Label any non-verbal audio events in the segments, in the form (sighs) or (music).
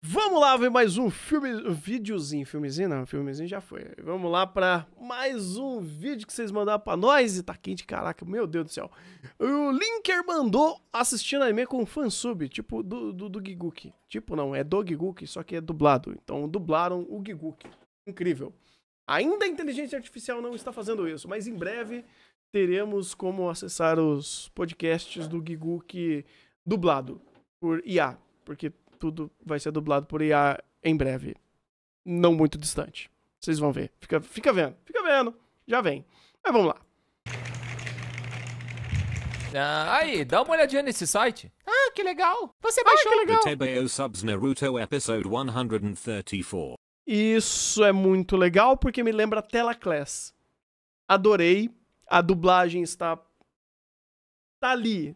Vamos lá ver mais um filme, vídeozinho, videozinho, filmezinho não, filmezinho já foi. Vamos lá para mais um vídeo que vocês mandaram para nós e tá quente, caraca, meu Deus do céu. O Linker mandou assistindo anime com sub, tipo do, do, do Giguki. Tipo não, é do Giguki, só que é dublado. Então dublaram o Giguki. Incrível. Ainda a inteligência artificial não está fazendo isso, mas em breve teremos como acessar os podcasts do Giguki dublado por IA, porque tudo vai ser dublado por IA em breve. Não muito distante. Vocês vão ver. Fica, fica vendo, fica vendo. Já vem. Mas vamos lá. Ah, aí, dá uma olhadinha nesse site. Ah, que legal. Você baixou. Ah, que legal. Subs Naruto Episode 134. Isso é muito legal porque me lembra Tela Class. Adorei. A dublagem está tá ali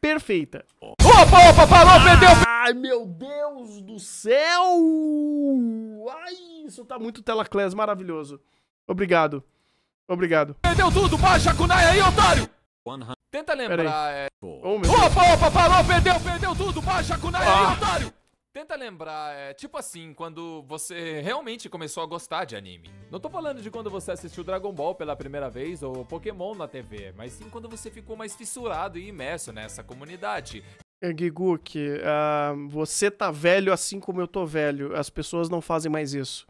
perfeita. Opa, opa, parou, perdeu! Ai, meu Deus do céu! Ai, isso tá muito telaclés, maravilhoso. Obrigado. Obrigado. Perdeu tudo, baixa a kunai aí, otário! Tenta lembrar, é... Oh, opa, opa, parou, perdeu, perdeu tudo, baixa a kunai ah. aí, otário! Tenta lembrar, é, tipo assim, quando você realmente começou a gostar de anime. Não tô falando de quando você assistiu Dragon Ball pela primeira vez ou Pokémon na TV, mas sim quando você ficou mais fissurado e imerso nessa comunidade. Giguki, é, uh, ah, você tá velho assim como eu tô velho. As pessoas não fazem mais isso.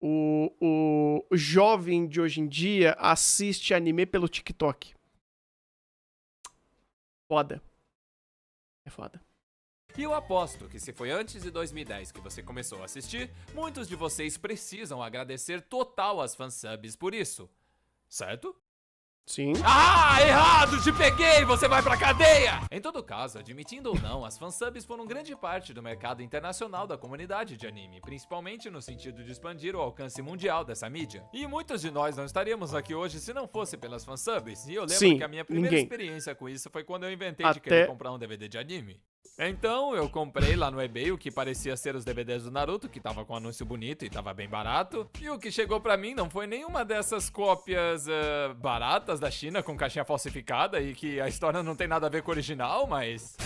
o, o jovem de hoje em dia assiste anime pelo TikTok. Foda. É foda. E eu aposto que se foi antes de 2010 que você começou a assistir, muitos de vocês precisam agradecer total às fansubs por isso. Certo? Sim. Ah, errado! Te peguei! Você vai pra cadeia! Em todo caso, admitindo ou não, as fansubs foram grande parte do mercado internacional da comunidade de anime, principalmente no sentido de expandir o alcance mundial dessa mídia. E muitos de nós não estaríamos aqui hoje se não fosse pelas fansubs, e eu lembro Sim, que a minha primeira ninguém. experiência com isso foi quando eu inventei Até... de querer comprar um DVD de anime. Então eu comprei lá no eBay o que parecia ser os DVDs do Naruto, que tava com um anúncio bonito e tava bem barato. E o que chegou para mim não foi nenhuma dessas cópias uh, baratas da China com caixinha falsificada e que a história não tem nada a ver com o original, mas.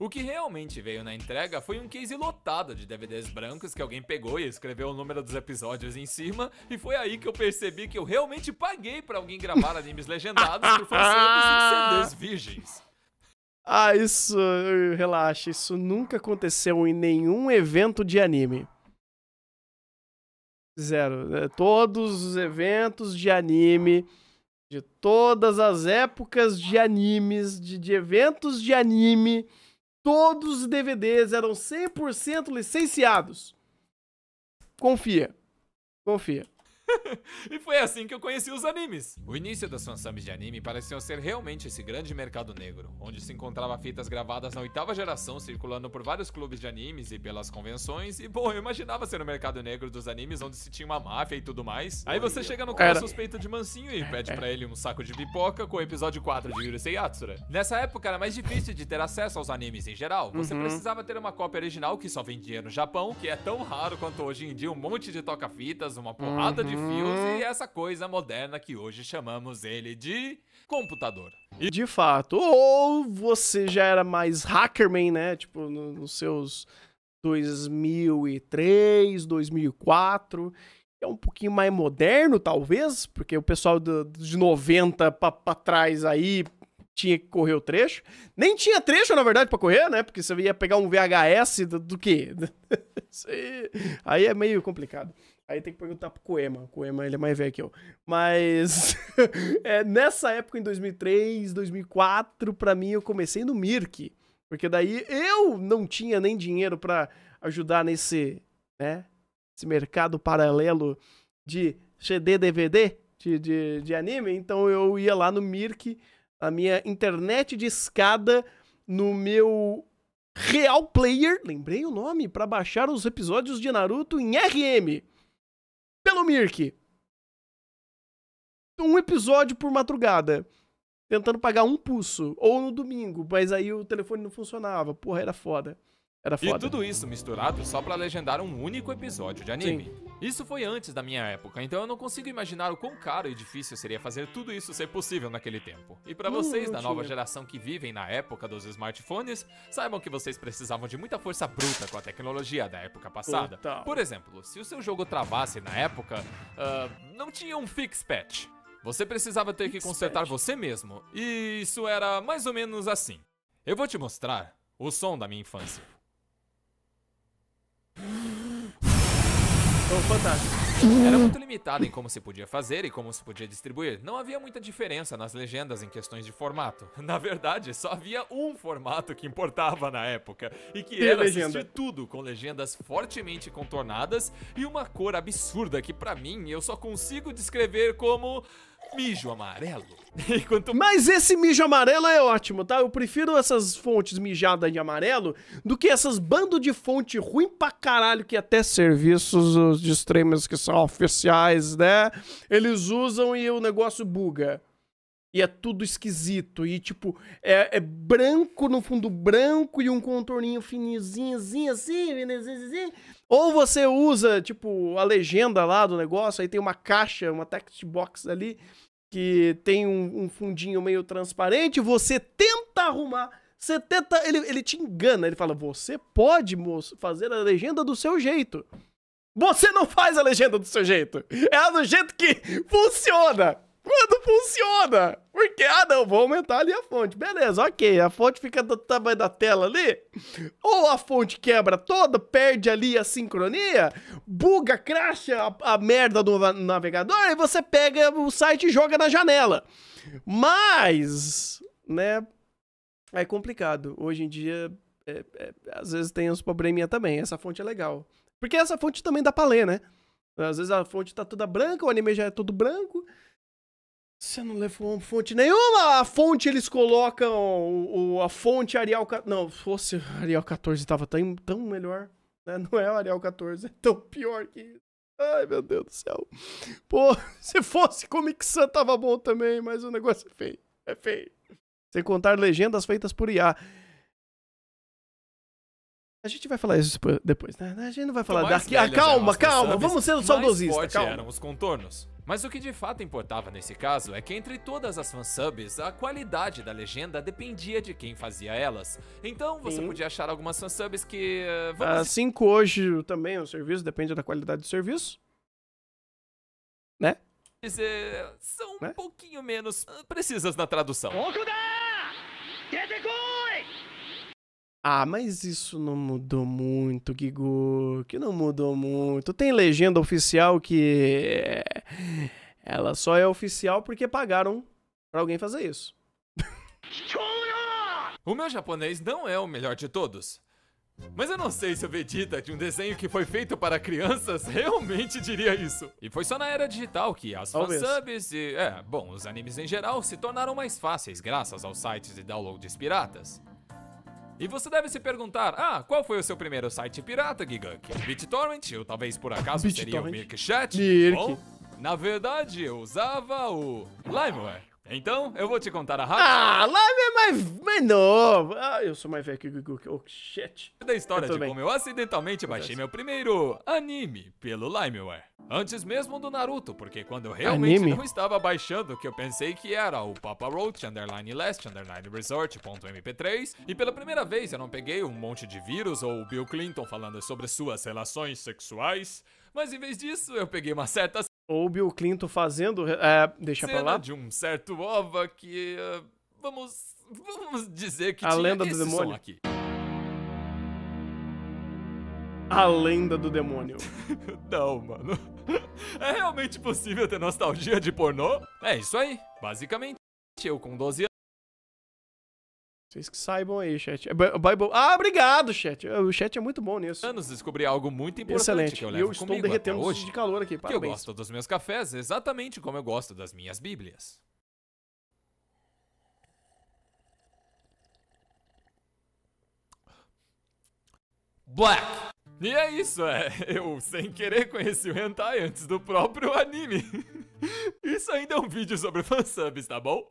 O que realmente veio na entrega foi um case lotado de DVDs brancos que alguém pegou e escreveu o número dos episódios em cima, e foi aí que eu percebi que eu realmente paguei para alguém gravar (laughs) animes legendados por fazer os CDs virgens. Ah, isso. Eh, relaxa, isso nunca aconteceu em nenhum evento de anime. Zero. Né, todos os eventos de anime, de todas as épocas de animes, de, de eventos de anime, todos os DVDs eram 100% licenciados. Confia. Confia. (laughs) e foi assim que eu conheci os animes. O início das fansubs de anime pareciam ser realmente esse grande mercado negro, onde se encontrava fitas gravadas na oitava geração circulando por vários clubes de animes e pelas convenções, e bom, eu imaginava ser no mercado negro dos animes onde se tinha uma máfia e tudo mais. Aí você chega no cara suspeito de mansinho e pede para ele um saco de pipoca com o episódio 4 de Yurusei Yatsura. Nessa época era mais difícil de ter acesso aos animes em geral, você uhum. precisava ter uma cópia original que só vendia no Japão, que é tão raro quanto hoje em dia um monte de toca-fitas, uma porrada uhum. de de fios e uhum. essa coisa moderna que hoje chamamos ele de computador. E... De fato. Ou você já era mais hackerman, né? Tipo, no, nos seus 2003, 2004. É um pouquinho mais moderno, talvez, porque o pessoal do, de 90 para trás aí tinha que correr o trecho. Nem tinha trecho, na verdade, para correr, né? Porque você ia pegar um VHS do, do quê? (laughs) aí é meio complicado. Aí tem que perguntar pro Coema. O Coema, ele é mais velho que eu. Mas (laughs) é, nessa época, em 2003, 2004, pra mim, eu comecei no Mirk. Porque daí eu não tinha nem dinheiro para ajudar nesse, né, esse mercado paralelo de CD, DVD, de, de, de anime. Então eu ia lá no Mirk, a minha internet de escada, no meu Real Player, lembrei o nome, para baixar os episódios de Naruto em RM. Mirk. Um episódio por madrugada. Tentando pagar um pulso. Ou no domingo, mas aí o telefone não funcionava. Porra, era foda. Era foda. E tudo isso misturado só para legendar um único episódio de anime. Sim. Isso foi antes da minha época, então eu não consigo imaginar o quão caro e difícil seria fazer tudo isso ser possível naquele tempo. E para vocês da nova geração que vivem na época dos smartphones, saibam que vocês precisavam de muita força bruta com a tecnologia da época passada. Por exemplo, se o seu jogo travasse na época, uh, não tinha um fix patch. Você precisava ter que consertar você mesmo, e isso era mais ou menos assim. Eu vou te mostrar o som da minha infância. fantástico. Era muito limitado em como se podia fazer e como se podia distribuir. Não havia muita diferença nas legendas em questões de formato. (laughs) Na verdade, só havia um formato que importava na época e que e era legenda. assistir tudo com legendas fortemente contornadas e uma cor absurda que para mim eu só consigo descrever como mijo amarelo. (laughs) Quanto... Mas esse mijo amarelo é ótimo, tá? Eu prefiro essas fontes mijadas de amarelo do que essas bando de fonte ruim pra caralho que até serviços de streamers que são oficiais, né? Eles usam e o negócio buga e é tudo esquisito. E, tipo, é, é, branco no fundo branco e um contorninho finiozinho, assim, assim, assim. Ou você usa, tipo, a legenda lá do negócio, aí tem uma caixa, uma text box ali, que tem um, um fundinho meio transparente, você tenta arrumar. Você tenta. Ele, ele te engana, ele fala: você pode, moço, fazer a legenda do seu jeito. Você não faz a legenda do seu jeito. É do jeito que funciona quando funciona. Porque, ah não, vou aumentar ali a fonte. Beleza, ok, a fonte fica do tamanho da tela ali. Ou a fonte quebra toda, perde ali a sincronia, buga, cracha a, merda do navegador e você pega o site e joga na janela. Mas, né, é complicado. Hoje em dia, é, é, às vezes tem uns probleminha também. Essa fonte é legal. Porque essa fonte também dá pra ler, né? Às vezes a fonte tá toda branca, o anime já é todo branco. Você não levou fonte nenhuma! A fonte eles colocam o, o a fonte Arial... Não, fosse Arial 14 tava tão, tão melhor. Né? Não é o Arial 14, é tão pior que isso. Ai, meu Deus do céu. Pô, (laughs) se fosse Comic Sans tava bom também, mas o negócio é feio. É feio. Sem contar legendas feitas por IA. A gente vai falar isso depois, né? A gente não vai falar daqui. Ah, calma, né? calma. Vamos sendo saudosistas. Calma. eram os contornos. Mas o que de fato importava nesse caso é que entre todas as fansubs, a qualidade da legenda dependia de quem fazia elas. Então você Sim. podia achar algumas fansubs que. Eh, vamos... Assim ah, como hoje também o serviço depende da qualidade do serviço. Né? Dizer, são né? um pouquinho menos ah, precisas na tradução. Okuda! Ah, mas isso não mudou muito, Gigo. Que não mudou muito. Tem legenda oficial que. Ela só é oficial porque pagaram para alguém fazer isso. (laughs) O meu japonês não é o melhor de todos. Mas eu não sei se o Vegeta de um desenho que foi feito para crianças (laughs) realmente diria isso. E foi só na era digital que as fansubs e... É, bom, os animes em geral se tornaram mais fáceis graças aos sites de downloads piratas. E você deve se perguntar, ah, qual foi o seu primeiro site pirata, Gigank, BitTorrent, ou talvez por acaso seria o Mirkchat? Mirk. Bom, na verdade eu usava o LimeWare. Então, eu vou te contar a ah, rápida. Ah, Lime é mais, mais novo. Ah, eu sou mais velho que o Gugu. Oh, shit. Da história de bem. como eu acidentalmente baixei meu primeiro anime pelo LimeWare. Antes mesmo do Naruto, porque quando eu realmente Anime. não estava baixando, que eu pensei que era o Papa Roach, Underline Last, Underline Resort.mp3, e pela primeira vez eu não peguei um monte de vírus ou o Bill Clinton falando sobre suas relações sexuais, mas em vez disso eu peguei uma certa ou Bill Clinton fazendo, é, deixa pra lá. de um certo ova que, uh, vamos, vamos dizer que a tinha lenda do demônio. aqui. A Lenda do Demônio. (laughs) Não, mano. É realmente possível ter nostalgia de pornô? É isso aí. Basicamente, eu com 12 anos. Vocês que saibam aí, chat. É Bible. Ah, obrigado, chat. É, o chat é muito bom nisso. Anos descobri algo muito importante Excelente. que eu levo eu estou derretendo hoje, de calor aqui, parabéns. Que eu gosto dos meus cafés exatamente como eu gosto das minhas bíblias. Black. E é isso, é. (laughs) Eu, sem querer, conheci o hentai antes do próprio anime. (laughs) Isso ainda é um vídeo sobre fansubs, tá bom?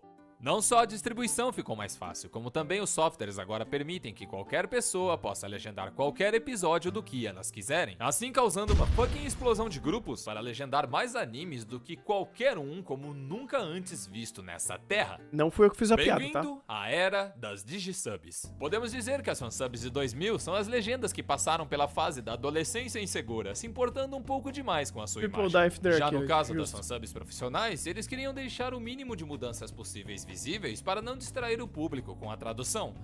Não só a distribuição ficou mais fácil, como também os softwares agora permitem que qualquer pessoa possa legendar qualquer episódio do que elas quiserem, assim causando uma fucking explosão de grupos para legendar mais animes do que qualquer um como nunca antes visto nessa terra. Não fui eu que fiz a piada, tá? a era das digisubs. Podemos dizer que as fansubs de 2000 são as legendas que passaram pela fase da adolescência insegura, se importando um pouco demais com a sua People imagem. Já no caso das fansubs profissionais, eles queriam deixar o mínimo de mudanças possíveis para não distrair o público com a tradução.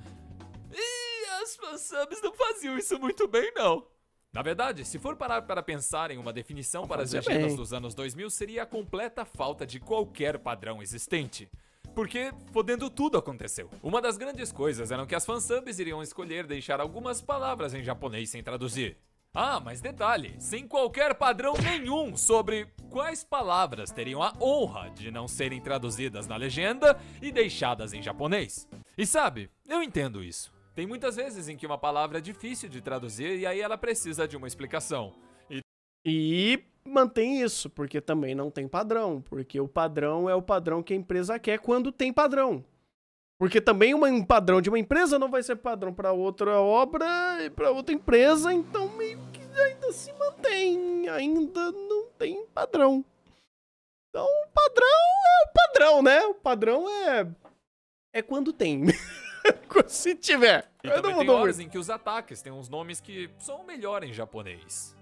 E as fansubs não faziam isso muito bem, não. Na verdade, se for parar para pensar em uma definição para as legendas dos anos 2000, seria a completa falta de qualquer padrão existente. Porque, fodendo tudo aconteceu. Uma das grandes coisas era que as fansubs iriam escolher deixar algumas palavras em japonês sem traduzir. Ah, mas detalhe, sem qualquer padrão nenhum sobre quais palavras teriam a honra de não serem traduzidas na legenda e deixadas em japonês. E sabe, eu entendo isso. Tem muitas vezes em que uma palavra é difícil de traduzir e aí ela precisa de uma explicação. E, e mantém isso, porque também não tem padrão, porque o padrão é o padrão que a empresa quer quando tem padrão. Porque também um padrão de uma empresa não vai ser padrão para outra obra e para outra empresa, então meio que ainda se mantém, ainda não tem padrão. Então, o padrão é o padrão, né? O padrão é é quando tem. (laughs) se tiver. E Eu também tem horas em que os ataques têm uns nomes que são melhor em japonês.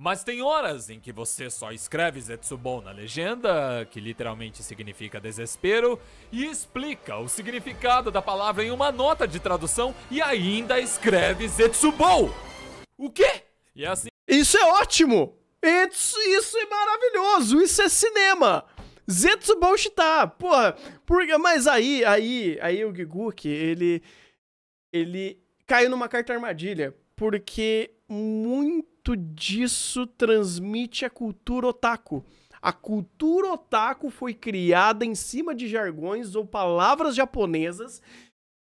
Mas tem horas em que você só escreve Zetsubon na legenda, que literalmente significa desespero, e explica o significado da palavra em uma nota de tradução e ainda escreve Zetsubon! O quê? E é assim. Isso é ótimo! Isso, isso é maravilhoso! Isso é cinema! Zetsubon Shita! Porra! Porque, mas aí, aí, aí o Giguki, ele. Ele caiu numa carta armadilha, porque muito disso transmite a cultura otaku. A cultura otaku foi criada em cima de jargões ou palavras japonesas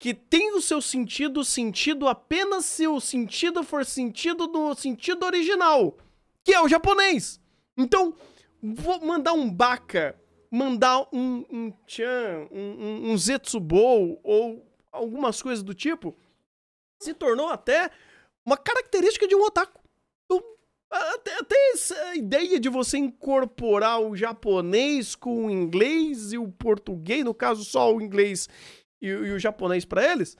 que tem o seu sentido, sentido apenas se o sentido for sentido no sentido original, que é o japonês. Então, vou mandar um baka, mandar um, um chan, um, um, um zetsubou ou algumas coisas do tipo, se tornou até uma característica de um otaku. Até, até, essa ideia de você incorporar o japonês com o inglês e o português, no caso só o inglês e, e o japonês para eles,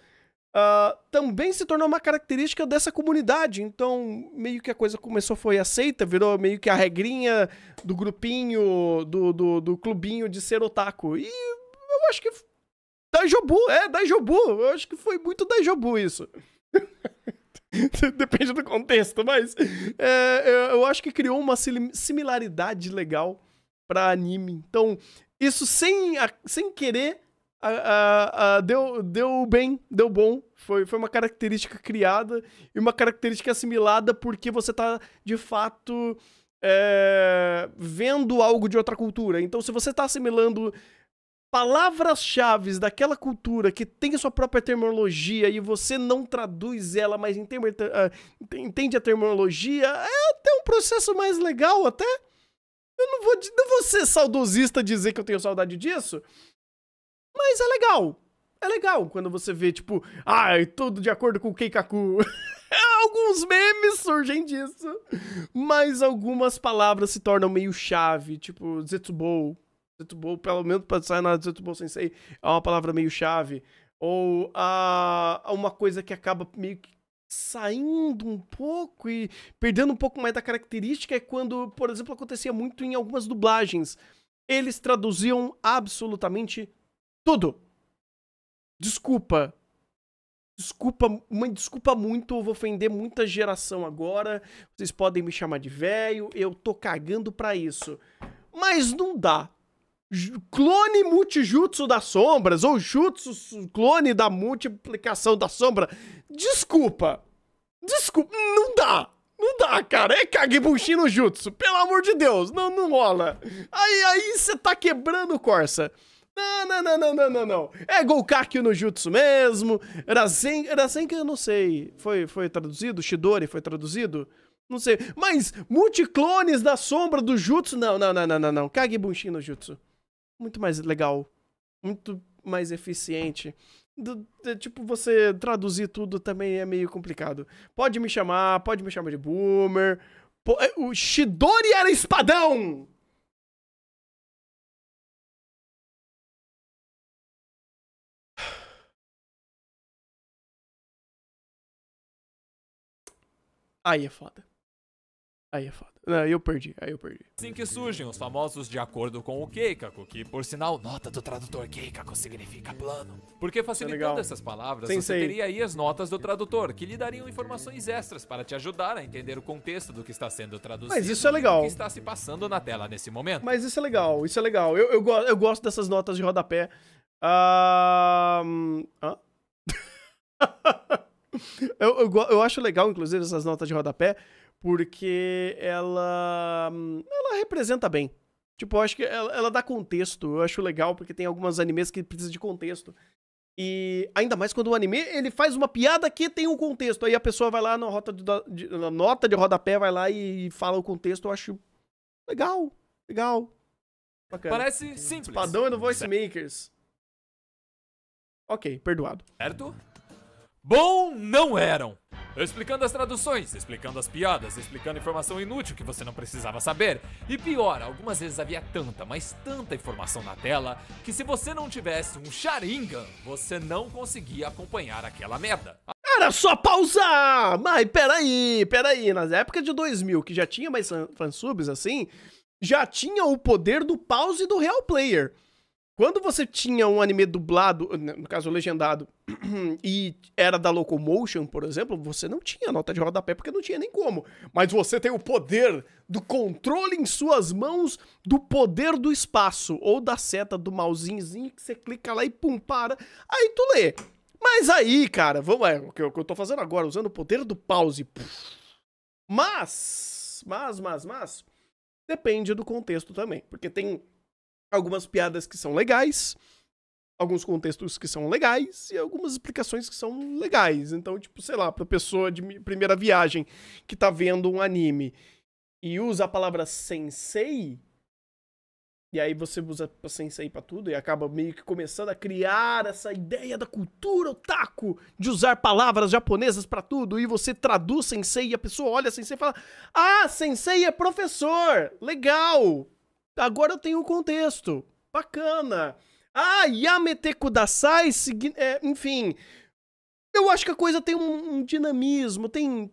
uh, também se tornou uma característica dessa comunidade. Então, meio que a coisa começou, foi aceita, virou meio que a regrinha do grupinho, do, do, do clubinho de ser otaku. E eu acho que. Daijobu, é, Daijobu. Eu acho que foi muito Daijobu isso. (laughs) (laughs) Depende do contexto, mas é, é, eu acho que criou uma similaridade legal para anime. Então, isso sem, a, sem querer a, a, deu, deu bem, deu bom. Foi, foi uma característica criada e uma característica assimilada porque você tá de fato é, vendo algo de outra cultura. Então, se você tá assimilando palavras-chave daquela cultura que tem a sua própria terminologia e você não traduz ela, mas eh, entende a terminologia, é até um processo mais legal até. Eu não vou, não vou ser saudosista dizer que eu tenho saudade disso, mas é legal. É legal quando você vê, tipo, ai, ah, tudo de acordo com o Keikaku. (laughs) Alguns memes surgem disso, mas algumas palavras se tornam meio chave, tipo, Zetsubou, Setubou, pelo menos para sair na Setubou Sensei, é uma palavra meio chave. Ou a, uma coisa que acaba meio que saindo um pouco e perdendo um pouco mais da característica é quando, por exemplo, acontecia muito em algumas dublagens. Eles traduziam absolutamente tudo. Desculpa. Desculpa, mãe, desculpa muito, eu vou ofender muita geração agora. Vocês podem me chamar de velho, eu tô cagando pra isso. Mas não dá clone multijutsu das sombras ou jutsu clone da multiplicação da sombra. Desculpa. Desculpa, não dá. Não dá, cara. É Kagebunshin no jutsu. Pelo amor de Deus, não, não rola. Aí aí você tá quebrando o Corsa. Não, não, não, não, não, não, não. É Golkakyo no jutsu mesmo. Rasen, Rasen que eu não sei. Foi foi traduzido? Shidori foi traduzido? Não sei. Mas multiclones da sombra do jutsu? Não, não, não, não, não, não. Kagebunshin no jutsu muito mais legal, muito mais eficiente. Do, de, é, tipo, você traduzir tudo também é meio complicado. Pode me chamar, pode me chamar de boomer. Po, é, o Shidori era espadão! (sighs) Aí é foda. Aí é foda. Não, eu perdi, aí eu perdi. Assim que surgem os famosos de acordo com o Keikaku, que por sinal, nota do tradutor Keikaku significa plano. Porque é facilitando essas palavras, Sensei. você teria aí as notas do tradutor, que lhe dariam informações extras para te ajudar a entender o contexto do que está sendo traduzido. Mas isso é legal. E o que está se passando na tela nesse momento. Mas isso é legal, isso é legal. Eu, eu, eu gosto dessas notas de rodapé. Um... Hã? (laughs) eu, eu, eu acho legal, inclusive, essas notas de rodapé porque ela ela representa bem. Tipo, eu acho que ela, ela dá contexto. Eu acho legal porque tem algumas animes que precisam de contexto. E ainda mais quando o anime ele faz uma piada que tem um contexto. Aí a pessoa vai lá na, rota de, de, na nota de rodapé, vai lá e, e, fala o contexto. Eu acho legal, legal. Bacana. Parece simples. Espadão é no Voice Makers. Ok, perdoado. Certo? Bom, não eram explicando as traduções, explicando as piadas, explicando informação inútil que você não precisava saber. E pior, algumas vezes havia tanta, mas tanta informação na tela que se você não tivesse um Sharingan, você não conseguia acompanhar aquela merda. Era só pausar! Mas peraí, peraí, nas épocas de 2000, que já tinha mais fansubs assim, já tinha o poder do pause do real player. Quando você tinha um anime dublado, né, no caso legendado, (clears throat) e era da Locomotion, por exemplo, você não tinha nota de rodapé porque não tinha nem como. Mas você tem o poder do controle em suas mãos, do poder do espaço, ou da seta do mauzinho que você clica lá e pum, para. Aí tu lê. Mas aí, cara, vamos, é o que eu tô fazendo agora, usando o poder do pause. Mas, mas, mas, mas, depende do contexto também. Porque tem algumas piadas que são legais, alguns contextos que são legais e algumas explicações que são legais. Então, tipo, sei lá, pra pessoa de primeira viagem que tá vendo um anime e usa a palavra sensei, e aí você usa sensei pra tudo e acaba meio que começando a criar essa ideia da cultura otaku de usar palavras japonesas para tudo e você traduz sensei e a pessoa olha sensei e fala: "Ah, sensei é professor. Legal. Agora eu tenho um contexto. Bacana. Ah, Yamete Kudasai, é, enfim. Eu acho que a coisa tem um, um dinamismo, tem,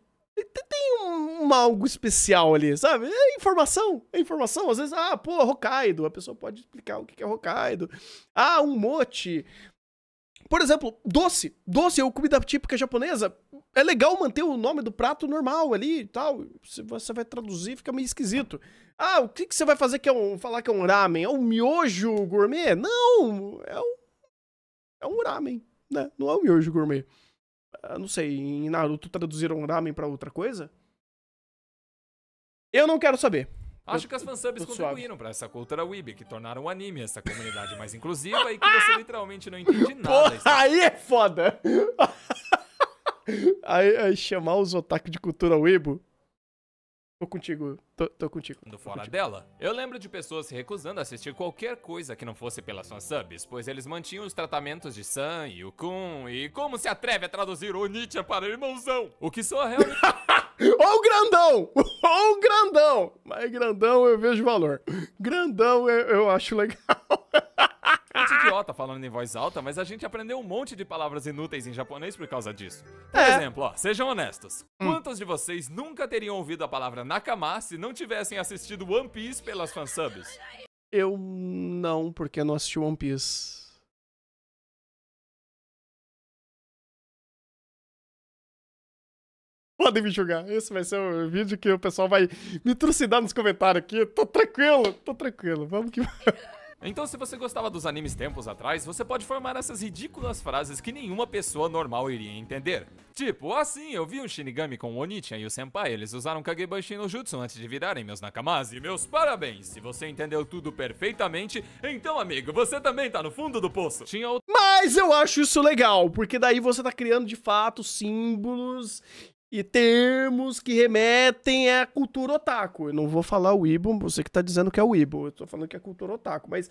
tem um, um, algo especial ali, sabe? É informação, é informação. Às vezes, ah, pô, Hokkaido, a pessoa pode explicar o que é Hokkaido. Ah, um mote. Por exemplo, doce. Doce é comida típica japonesa. É legal manter o nome do prato normal ali e tal. Se você vai traduzir, fica meio esquisito. Ah, o que, que você vai fazer que é um, falar que é um ramen? É um miojo gourmet? Não, é um, é um ramen, né? Não é um miojo gourmet. Eu ah, não sei, em Naruto traduziram ramen para outra coisa? Eu não quero saber. Acho que as fansubs contribuíram para essa cultura weeb, que tornaram o anime essa comunidade mais inclusiva e que você (laughs) literalmente não entende nada. Porra, aí é foda! (laughs) aí, aí chamar os otaku de cultura weebo Tô contigo, tô, tô contigo. Tô fora contigo. dela, eu lembro de pessoas se recusando a assistir qualquer coisa que não fosse pelas suas subs, pois eles mantinham os tratamentos de Sam e o Kun, e como se atreve a traduzir o Nietzsche para irmãozão? O que só realmente... Ou (laughs) o grandão! Ou o grandão! Mas grandão eu vejo valor. Grandão eu, eu acho legal. (laughs) idiota falando em voz alta, mas a gente aprendeu um monte de palavras inúteis em japonês por causa disso. Por é. exemplo, ó, sejam honestos. Hum. Quantos de vocês nunca teriam ouvido a palavra nakama se não tivessem assistido One Piece pelas fansubs? Eu não, porque não assisti One Piece. Podem me julgar. Esse vai ser o vídeo que o pessoal vai me trucidar nos comentários aqui. Tô tranquilo, tô tranquilo. Vamos que então se você gostava dos animes tempos atrás, você pode formar essas ridículas frases que nenhuma pessoa normal iria entender. Tipo, assim, eu vi um Shinigami com o Onichian e o Senpai, eles usaram Kagebunshin no Jutsu antes de virarem meus Nakamas, e meus parabéns! Se você entendeu tudo perfeitamente, então amigo, você também tá no fundo do poço! Tinha outro... Mas eu acho isso legal, porque daí você tá criando de fato símbolos e termos que remetem à cultura otaku. Eu não vou falar o Ibo, você que tá dizendo que é o Ibo, eu tô falando que é cultura otaku, mas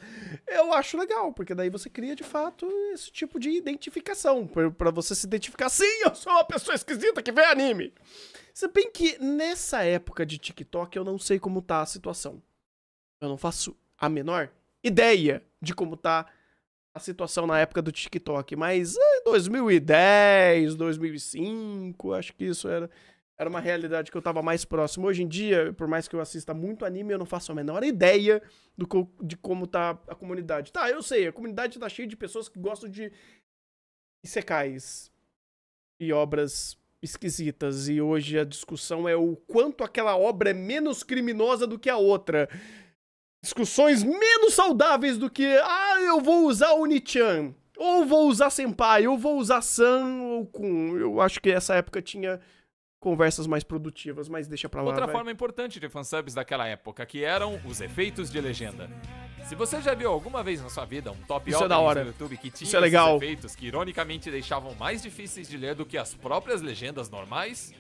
eu acho legal, porque daí você cria de fato esse tipo de identificação, para você se identificar, sim, eu sou uma pessoa esquisita que vê anime. Se bem que nessa época de TikTok eu não sei como tá a situação. Eu não faço a menor ideia de como tá a situação na época do TikTok, mas em 2010, 2005, acho que isso era, era uma realidade que eu estava mais próximo. Hoje em dia, por mais que eu assista muito anime, eu não faço a menor ideia do co de como tá a comunidade. Tá, eu sei, a comunidade tá cheia de pessoas que gostam de secais e obras esquisitas. E hoje a discussão é o quanto aquela obra é menos criminosa do que a outra discussões menos saudáveis do que ah, eu vou usar Unichan, ou vou usar Senpai, ou vou usar Sam ou com. Eu acho que essa época tinha conversas mais produtivas, mas deixa pra lá. Outra véio. forma importante de fansubs daquela época, que eram os efeitos de legenda. Se você já viu alguma vez na sua vida um top Isso é da hora. no YouTube que tinha é legal. efeitos que ironicamente deixavam mais difíceis de ler do que as próprias legendas normais,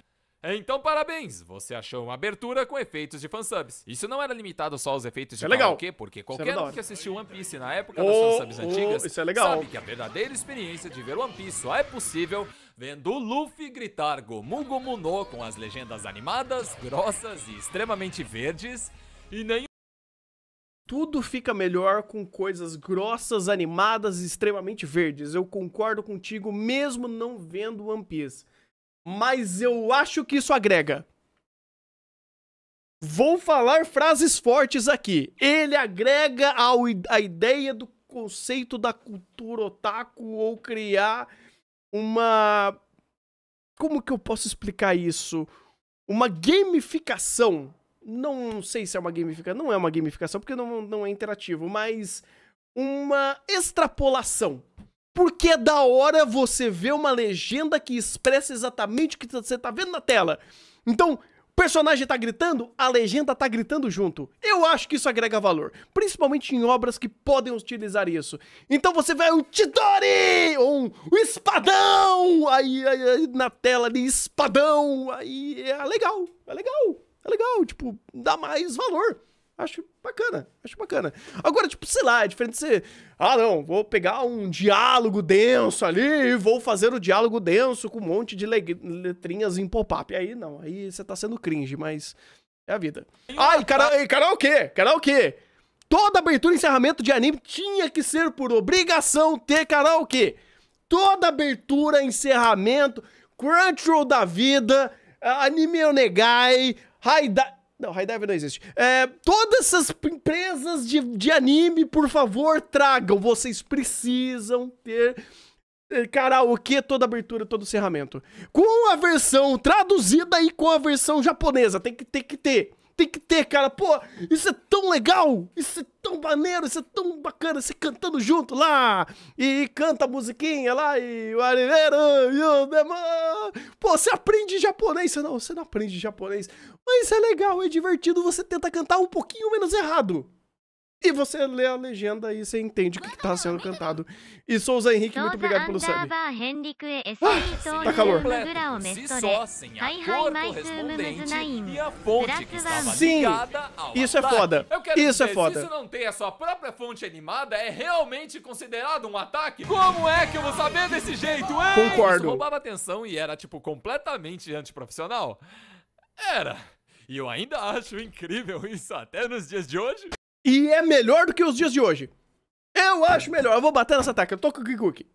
então, parabéns! Você achou uma abertura com efeitos de fansubs. Isso não era limitado só aos efeitos de é legal. karaokê, porque é qualquer um que assistiu One Piece na época oh, das fansubs oh, antigas é sabe que a verdadeira experiência de ver One Piece só é possível vendo o Luffy gritar Gomu Gomu no com as legendas animadas, grossas e extremamente verdes, e nem tudo fica melhor com coisas grossas, animadas e extremamente verdes. Eu concordo contigo, mesmo não vendo One Piece mas eu acho que isso agrega. Vou falar frases fortes aqui. Ele agrega ao, a ideia do conceito da cultura otaku ou criar uma. Como que eu posso explicar isso? Uma gamificação. Não sei se é uma gamificação. Não é uma gamificação porque não, não é interativo, mas uma extrapolação porque é da hora você ver uma legenda que expressa exatamente o que você tá vendo na tela. Então, o personagem tá gritando, a legenda tá gritando junto. Eu acho que isso agrega valor, principalmente em obras que podem utilizar isso. Então você vê um Tidori, ou um, um espadão, aí, aí, aí, na tela ali, espadão, aí é legal, é legal, é legal, tipo, dá mais valor. Acho bacana, acho bacana. Agora, tipo, sei lá, é diferente de você. Ah, não, vou pegar um diálogo denso ali e vou fazer o diálogo denso com um monte de letrinhas em pop-up. Aí não, aí você tá sendo cringe, mas é a vida. Ah, e, cara, e karaokê, karaokê. Toda abertura e encerramento de anime tinha que ser por obrigação ter karaokê. Toda abertura, encerramento, Crunchyroll da vida, Anime Onegai, Haidai. Não, Haidive não existe. É, todas essas empresas de, de anime, por favor, tragam. Vocês precisam ter é, karaokê toda abertura, todo encerramento. Com a versão traduzida e com a versão japonesa. Tem que, tem que ter. Tem que ter, cara. Pô, isso é tão legal. Isso é tão maneiro. Isso é tão bacana. Você cantando junto lá. E canta a musiquinha lá. E o areiro e o demônio. Pô, você aprende japonês. não, você não aprende japonês. Mas é legal, é divertido, você tenta cantar um pouquinho menos errado. E você lê a legenda e você entende o que está sendo cantado. E Souza Henrique, muito obrigado pelo sub. Ah, tá calor. Sim, isso é foda. Isso é foda. Se isso não tem a sua própria fonte animada, é realmente considerado um ataque? Como é que eu vou saber desse jeito, hein? Concordo. Isso roubava atenção e era, tipo, completamente antiprofissional. Era. E eu ainda acho incrível isso até nos dias de hoje. E é melhor do que os dias de hoje. Eu acho melhor. Eu vou bater nessa taca, Eu tô com o Kikuki.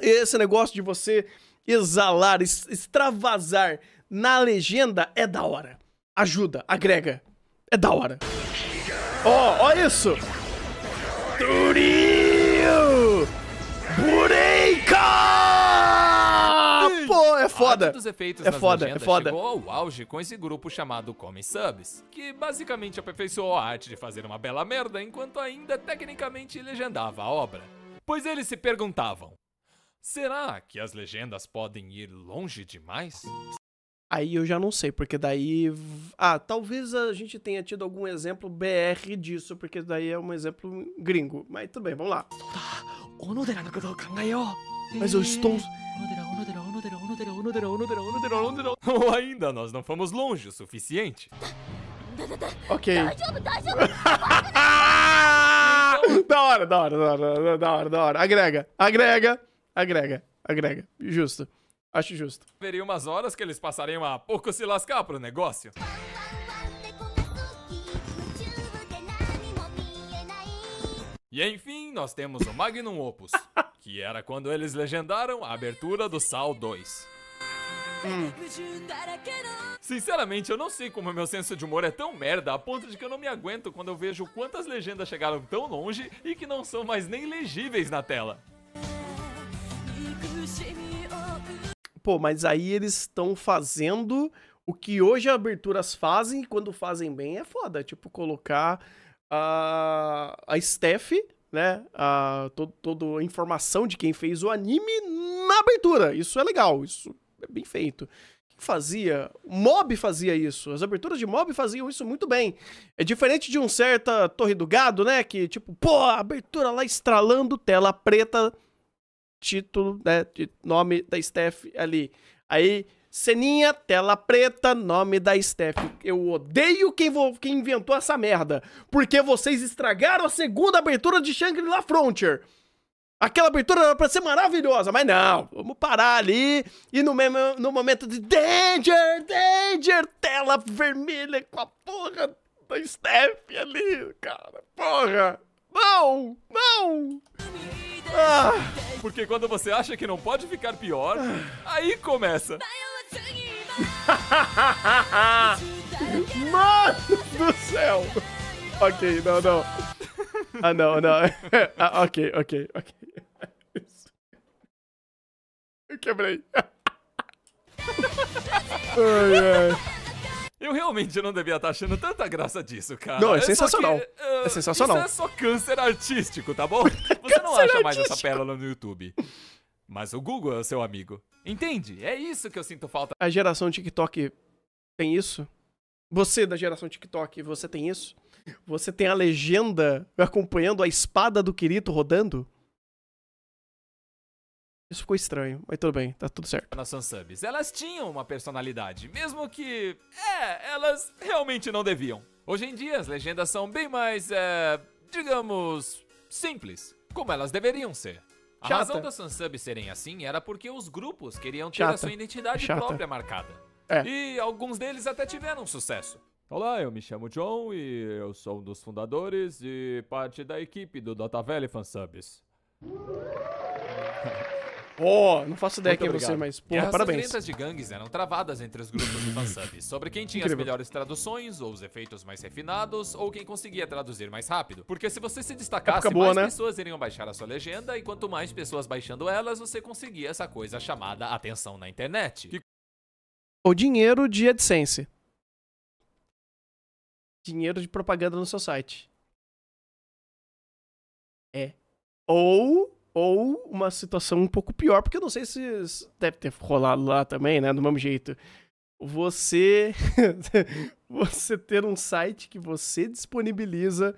Esse negócio de você exalar, extravasar na legenda é da hora. Ajuda, agrega. É da hora. Ó, oh, ó isso. Turismo. foda. Dos efeitos é foda, é foda. Chegou ao auge com esse grupo chamado Come Subs, que basicamente aperfeiçoou a arte de fazer uma bela merda enquanto ainda tecnicamente legendava a obra. Pois eles se perguntavam: será que as legendas podem ir longe demais? Aí eu já não sei, porque daí. Ah, talvez a gente tenha tido algum exemplo BR disso, porque daí é um exemplo gringo. Mas tudo bem, vamos lá. Mas eu estou. Ou ainda, nós não fomos longe o suficiente. Ok. (laughs) da hora, da hora, da hora, da hora, da hora. Agrega, agrega, agrega, agrega. Justo. Acho justo. Veria umas horas que eles passariam a pouco se lascar pro negócio. E enfim, nós temos o Magnum Opus que era quando eles legendaram a abertura do Sal 2. Sinceramente, eu não sei como meu senso de humor é tão merda a ponto de que eu não me aguento quando eu vejo quantas legendas chegaram tão longe e que não são mais nem legíveis na tela. Pô, mas aí eles estão fazendo o que hoje aberturas fazem e quando fazem bem é foda. Tipo, colocar a, a Steph né, a, todo, toda a informação de quem fez o anime na abertura. Isso é legal, isso é bem feito. Quem fazia? Mob fazia isso. As aberturas de Mob faziam isso muito bem. É diferente de um certa Torre do Gado, né, que tipo, pô, abertura lá estralando, tela preta, título, né, de nome da Steph ali. Aí Ceninha, tela preta, nome da Steph. Eu odeio quem, quem inventou essa merda. Porque vocês estragaram a segunda abertura de Shangri-La Frontier. Aquela abertura era pra ser maravilhosa, mas não. Vamos parar ali e no, no momento de Danger, Danger, tela vermelha com a porra da Steph ali, cara. Porra! Não! Não! Ah. Porque quando você acha que não pode ficar pior, ah. aí começa. (laughs) Mano do céu! Ok, não, não. Ah, não, não. (laughs) Ah, ok, ok, ok. Eu quebrei. (laughs) Ai, ai. Eu realmente não devia estar achando tanta graça disso, cara. Não, é, é sensacional. Que, uh, é sensacional. Isso é só câncer artístico, tá bom? Você não acha mais essa pérola no YouTube. Mas o Google é o seu amigo. Entende? É isso que eu sinto falta. A geração TikTok tem isso? Você da geração TikTok, você tem isso? Você tem a legenda acompanhando a espada do Kirito rodando? Isso ficou estranho, mas tudo bem, tá tudo certo. Nas subs, elas tinham uma personalidade, mesmo que. É, elas realmente não deviam. Hoje em dia, as legendas são bem mais. É, digamos. simples, como elas deveriam ser. A Chata. razão da Sansub serem assim era porque os grupos queriam ter Chata. a sua identidade Chata. própria marcada. É. E alguns deles até tiveram sucesso. Olá, eu me chamo John e eu sou um dos fundadores e parte da equipe do Dota Valley Fansubs. (laughs) Pô, não faço ideia Muito quem é obrigado. você, mas porra, parabéns. As tretas de gangues eram travadas entre os grupos de fansubs sobre quem tinha Incrível. as melhores traduções, ou os efeitos mais refinados, ou quem conseguia traduzir mais rápido. Porque se você se destacasse, boa, mais né? pessoas iriam baixar a sua legenda, e quanto mais pessoas baixando elas, você conseguia essa coisa chamada atenção na internet. Que... O dinheiro de AdSense. Dinheiro de propaganda no seu site. É. Ou ou uma situação um pouco pior, porque eu não sei se deve ter rolado lá também, né? Do mesmo jeito. Você (laughs) você ter um site que você disponibiliza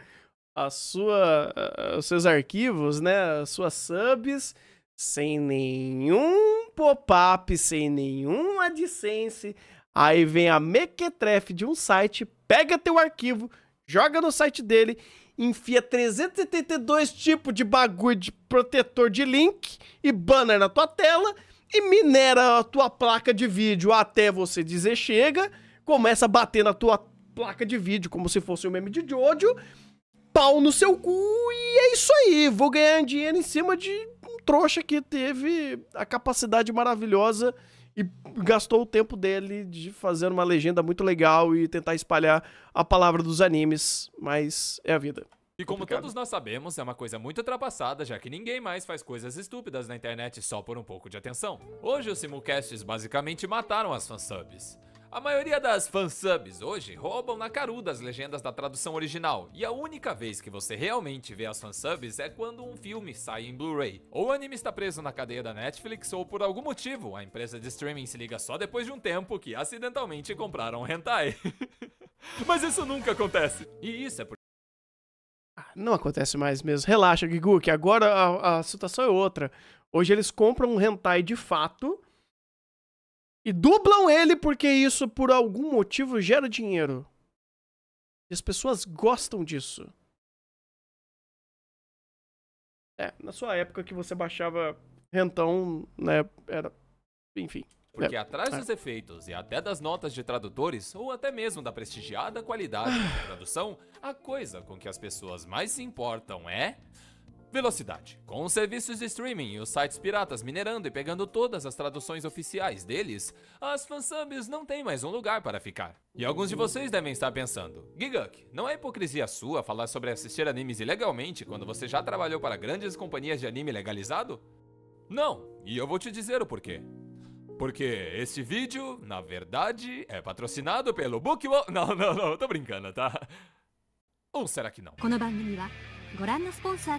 a sua, os seus arquivos, né? As suas subs, sem nenhum pop-up, sem nenhum AdSense. Aí vem a mequetrefe de um site, pega teu arquivo, joga no site dele enfia 382 tipos de bagulho de protetor de link e banner na tua tela e minera a tua placa de vídeo até você dizer chega, começa a bater na tua placa de vídeo como se fosse um meme de Jojo, pau no seu cu e é isso aí. Vou ganhar dinheiro em cima de um trouxa que teve a capacidade maravilhosa e gastou o tempo dele de fazer uma legenda muito legal e tentar espalhar a palavra dos animes, mas é a vida. E como Complicado. todos nós sabemos, é uma coisa muito ultrapassada, já que ninguém mais faz coisas estúpidas na internet só por um pouco de atenção. Hoje os simulcasts basicamente mataram as fansubs. A maioria das fansubs hoje roubam na caruda as legendas da tradução original, e a única vez que você realmente vê as fansubs é quando um filme sai em Blu-ray. Ou o anime está preso na cadeia da Netflix, ou por algum motivo a empresa de streaming se liga só depois de um tempo que acidentalmente compraram um hentai. (laughs) Mas isso nunca acontece. E isso é por ah, não acontece mais mesmo. Relaxa, Gigu, que agora a, a situação é outra. Hoje eles compram um hentai de fato e dublam ele porque isso, por algum motivo, gera dinheiro. E as pessoas gostam disso. É, na sua época que você baixava rentão, né, era... Enfim. Porque é, atrás é. dos efeitos e até das notas de tradutores, ou até mesmo da prestigiada qualidade da (sighs) tradução, a coisa com que as pessoas mais se importam é... Velocidade. Com os serviços de streaming e os sites piratas minerando e pegando todas as traduções oficiais deles, as fansubs não têm mais um lugar para ficar. E alguns de vocês devem estar pensando, Gigak, não é hipocrisia sua falar sobre assistir animes ilegalmente quando você já trabalhou para grandes companhias de anime legalizado? Não, e eu vou te dizer o porquê. Porque este vídeo, na verdade, é patrocinado pelo Bookwo... (laughs) Não, não, não, tô brincando, tá? Ou será que não?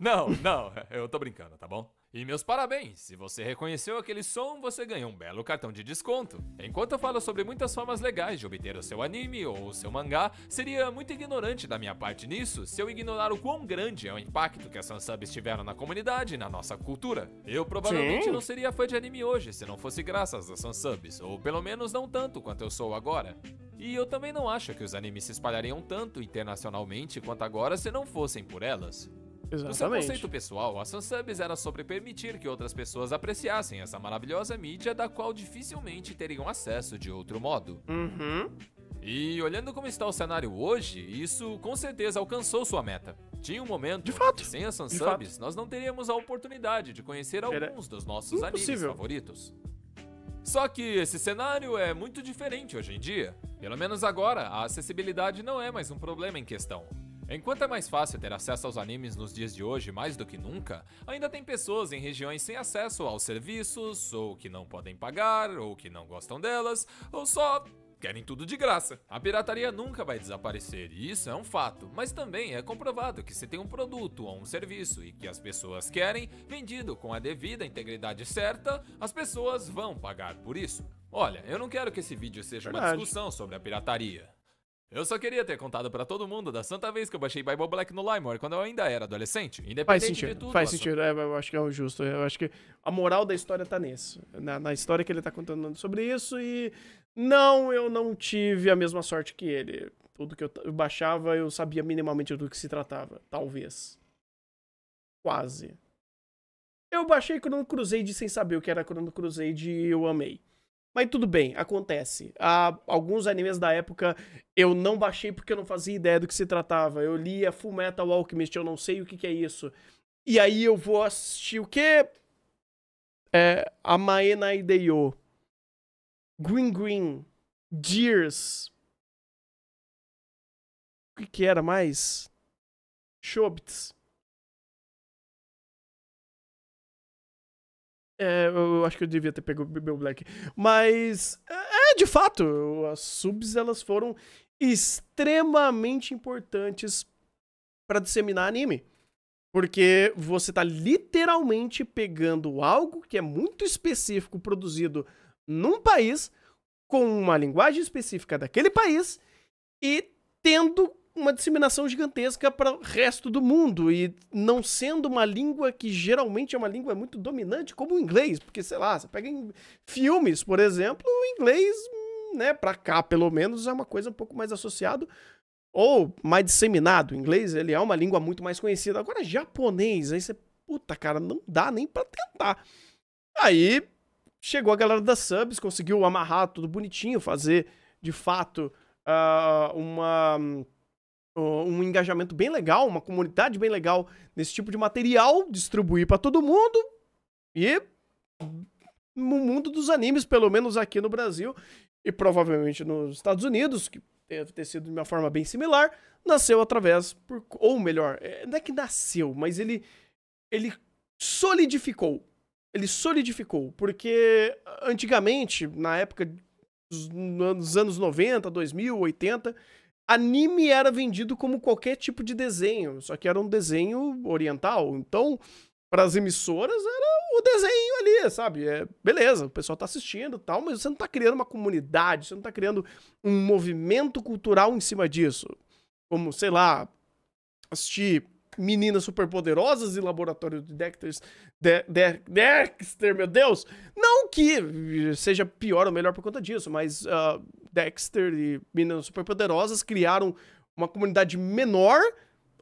Não, não, eu tô brincando, tá bom? E meus parabéns! Se você reconheceu aquele som, você ganhou um belo cartão de desconto. Enquanto eu falo sobre muitas formas legais de obter o seu anime ou o seu mangá, seria muito ignorante da minha parte nisso se eu ignorar o quão grande é o impacto que as subs tiveram na comunidade e na nossa cultura. Eu provavelmente Sim. não seria fã de anime hoje se não fosse graças às subs, ou pelo menos não tanto quanto eu sou agora. E eu também não acho que os animes se espalhariam tanto internacionalmente quanto agora se não fossem por elas. Exatamente. No seu conceito pessoal, a Sunsubs era sobre permitir que outras pessoas apreciassem essa maravilhosa mídia da qual dificilmente teriam acesso de outro modo. Uhum. E olhando como está o cenário hoje, isso com certeza alcançou sua meta. Tinha um momento de fato, sem a Sunsubs, nós não teríamos a oportunidade de conhecer Era alguns dos nossos impossível. animes favoritos. Só que esse cenário é muito diferente hoje em dia. Pelo menos agora, a acessibilidade não é mais um problema em questão. Enquanto é mais fácil ter acesso aos animes nos dias de hoje mais do que nunca, ainda tem pessoas em regiões sem acesso aos serviços, ou que não podem pagar, ou que não gostam delas, ou só querem tudo de graça. A pirataria nunca vai desaparecer, e isso é um fato, mas também é comprovado que se tem um produto ou um serviço e que as pessoas querem, vendido com a devida integridade certa, as pessoas vão pagar por isso. Olha, eu não quero que esse vídeo seja uma discussão sobre a pirataria. Eu só queria ter contado para todo mundo da santa vez que eu baixei Bible Black no Limor quando eu ainda era adolescente. Independente faz sentido, de tudo. Faz sentido, é, eu acho que é o justo. Eu acho que a moral da história tá nisso. Na, na, história que ele tá contando sobre isso e... Não, eu não tive a mesma sorte que ele. Tudo que eu, eu baixava, eu sabia minimamente do que se tratava. Talvez. Quase. Eu baixei Chrono Crusade sem saber o que era Chrono Crusade e eu amei. Mas tudo bem, acontece. Há alguns animes da época eu não baixei porque eu não fazia ideia do que se tratava. Eu lia é Full Metal Alchemist, eu não sei o que, que é isso. E aí eu vou assistir o quê? É, Amaena Ideyo. Green Green. Deers. O que, que era mais? Shobits. É, eu acho que eu devia ter pego o meu Black. Mas, é, é, de fato, as subs elas foram extremamente importantes para disseminar anime. Porque você tá literalmente pegando algo que é muito específico, produzido num país, com uma linguagem específica daquele país, e tendo uma disseminação gigantesca para o resto do mundo e não sendo uma língua que geralmente é uma língua muito dominante como o inglês, porque sei lá, você pega em filmes, por exemplo, o inglês, né, para cá pelo menos é uma coisa um pouco mais associado ou mais disseminado. O inglês, ele é uma língua muito mais conhecida. Agora japonês, aí você puta, cara, não dá nem para tentar. Aí chegou a galera das subs, conseguiu amarrar tudo bonitinho, fazer de fato uh, uma um engajamento bem legal, uma comunidade bem legal nesse tipo de material, distribuir para todo mundo e no mundo dos animes, pelo menos aqui no Brasil e provavelmente nos Estados Unidos, que deve ter sido de uma forma bem similar, nasceu através, por, ou melhor, é, não é que nasceu, mas ele, ele solidificou. Ele solidificou, porque antigamente, na época dos anos 90, 2000, 80, anime era vendido como qualquer tipo de desenho, só que era um desenho oriental. Então, para as emissoras era o desenho ali, sabe? É, beleza, o pessoal tá assistindo, tal, mas você não tá criando uma comunidade, você não tá criando um movimento cultural em cima disso. Como, sei lá, assistir meninas superpoderosas e laboratório de Dexter, de, de, Dexter, meu Deus. Não que seja pior ou melhor por conta disso, mas uh, Dexter e Meninas Superpoderosas criaram uma comunidade menor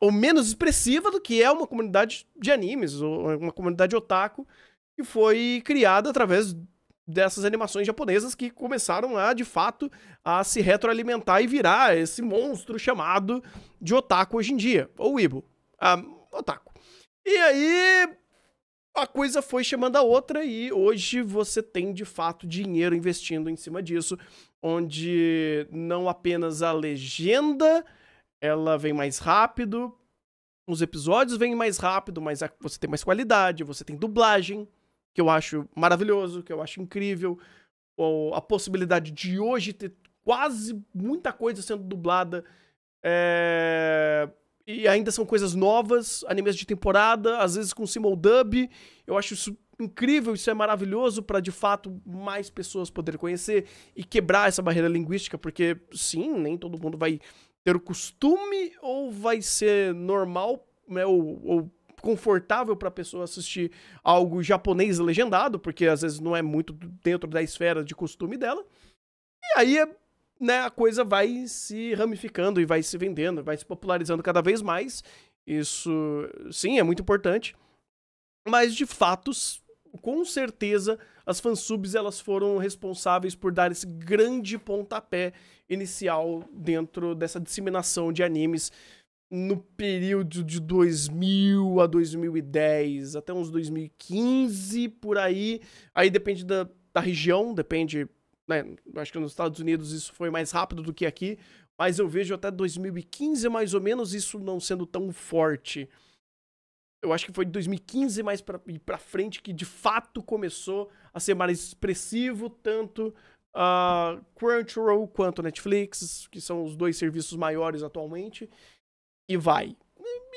ou menos expressiva do que é uma comunidade de animes, ou uma comunidade otaku, que foi criada através dessas animações japonesas que começaram a, de fato, a se retroalimentar e virar esse monstro chamado de otaku hoje em dia, ou ibo, um, ah, otaku. E aí, a coisa foi chamando a outra e hoje você tem de fato dinheiro investindo em cima disso, onde não apenas a legenda ela vem mais rápido, os episódios vêm mais rápido, mas você tem mais qualidade, você tem dublagem, que eu acho maravilhoso, que eu acho incrível, ou a possibilidade de hoje ter quase muita coisa sendo dublada. É e ainda são coisas novas, animes de temporada, às vezes com simuldub. Eu acho isso incrível, isso é maravilhoso para de fato mais pessoas poderem conhecer e quebrar essa barreira linguística, porque sim, nem todo mundo vai ter o costume ou vai ser normal, né, ou, ou confortável para a pessoa assistir algo japonês legendado, porque às vezes não é muito dentro da esfera de costume dela. E aí é né, a coisa vai se ramificando e vai se vendendo, vai se popularizando cada vez mais. Isso, sim, é muito importante. Mas, de fato, com certeza, as fansubs elas foram responsáveis por dar esse grande pontapé inicial dentro dessa disseminação de animes no período de 2000 a 2010, até uns 2015 por aí. Aí depende da, da região, depende né, acho que nos Estados Unidos isso foi mais rápido do que aqui, mas eu vejo até 2015 mais ou menos isso não sendo tão forte. Eu acho que foi de 2015 mais pra, pra frente que de fato começou a ser mais expressivo, tanto a uh, Crunchyroll quanto Netflix, que são os dois serviços maiores atualmente, e vai.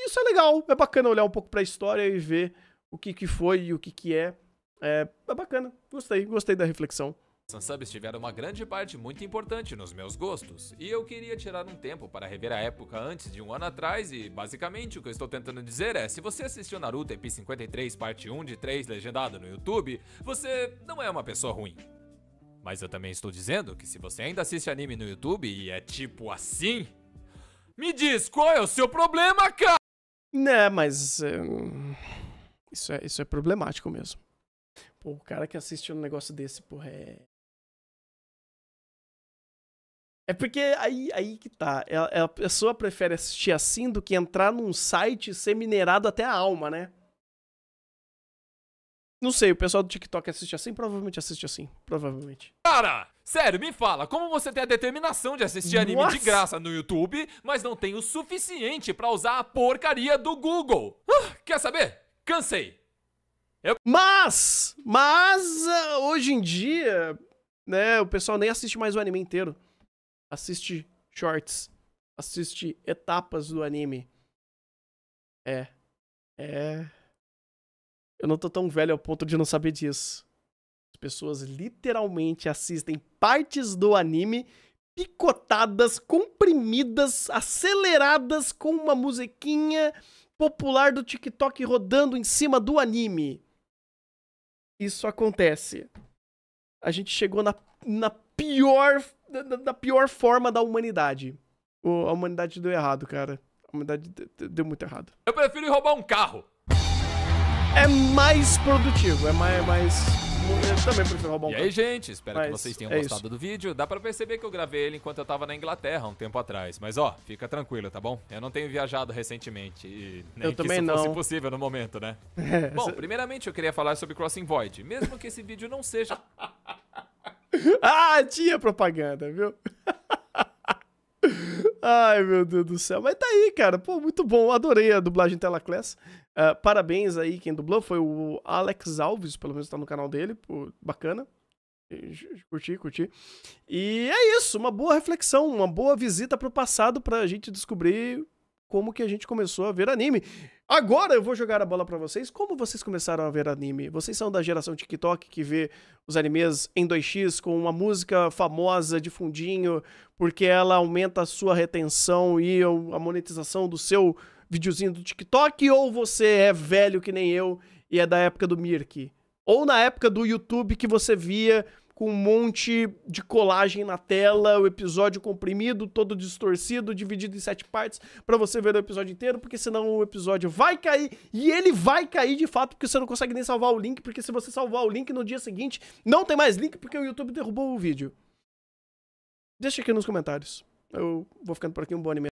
Isso é legal, é bacana olhar um pouco pra história e ver o que, que foi e o que, que é. É, é bacana, gostei, gostei da reflexão. Sansubs tiveram uma grande parte muito importante nos meus gostos, e eu queria tirar um tempo para rever a época antes de um ano atrás, e basicamente o que eu estou tentando dizer é, se você assistiu Naruto EP 53 parte 1 de 3 legendado no YouTube, você não é uma pessoa ruim. Mas eu também estou dizendo que se você ainda assiste anime no YouTube e é tipo assim, me diz qual é o seu problema, cara! Né, mas... Hum, isso é, isso é problemático mesmo. Pô, o cara que assiste um negócio desse, porra, é é porque aí, aí que tá. É, é, a, pessoa prefere assistir assim do que entrar num site e ser minerado até a alma, né? Não sei, o pessoal do TikTok assiste assim? Provavelmente assiste assim. Provavelmente. Cara, sério, me fala, como você tem a determinação de assistir anime Nossa. de graça no YouTube, mas não tem o suficiente para usar a porcaria do Google? quer saber? Cansei. Eu... Mas, mas, eh, hoje em dia, né, o pessoal nem assiste mais o anime inteiro assiste shorts, assiste etapas do anime. É. É. Eu não tô tão velho ao ponto de não saber disso. As pessoas literalmente assistem partes do anime picotadas, comprimidas, aceleradas com uma musiquinha popular do TikTok rodando em cima do anime. Isso acontece. A gente chegou na, na pior da, da pior forma da humanidade. a humanidade deu errado, cara. A humanidade deu muito errado. Eu prefiro roubar um carro. É mais produtivo, é mais. É mais... Eu também prefiro roubar um e carro. E aí, gente, espero mas que vocês tenham é gostado isso. do vídeo. Dá pra perceber que eu gravei ele enquanto eu tava na Inglaterra um tempo atrás. Mas ó, fica tranquilo, tá bom? Eu não tenho viajado recentemente. E nem eu que também isso não. fosse possível no momento, né? (laughs) É, bom, primeiramente eu queria falar sobre Crossing Void. Mesmo que esse vídeo não seja. (laughs) ah, tinha propaganda, viu? (laughs) Ai, meu Deus do céu. Mas tá aí, cara. Pô, muito bom. Adorei a dublagem Tela Class. Uh, parabéns aí, quem dublou foi o Alex Alves, pelo menos tá no canal dele. Pô, bacana. Curti, curti. E é isso, uma boa reflexão, uma boa visita pro passado pra gente descobrir como que a gente começou a ver anime. Agora eu vou jogar a bola para vocês. Como vocês começaram a ver anime? Vocês são da geração TikTok que vê os animes em 2x com uma música famosa de fundinho, porque ela aumenta a sua retenção e a monetização do seu videozinho do TikTok? Ou você é velho que nem eu e é da época do Mirk? Ou na época do YouTube que você via com um monte de colagem na tela, o episódio comprimido, todo distorcido, dividido em sete partes, para você ver o episódio inteiro, porque senão o episódio vai cair e ele vai cair de fato, porque você não consegue nem salvar o link, porque se você salvar o link no dia seguinte, não tem mais link porque o YouTube derrubou o vídeo. Deixa aqui nos comentários. Eu vou ficando por aqui, um bom anime.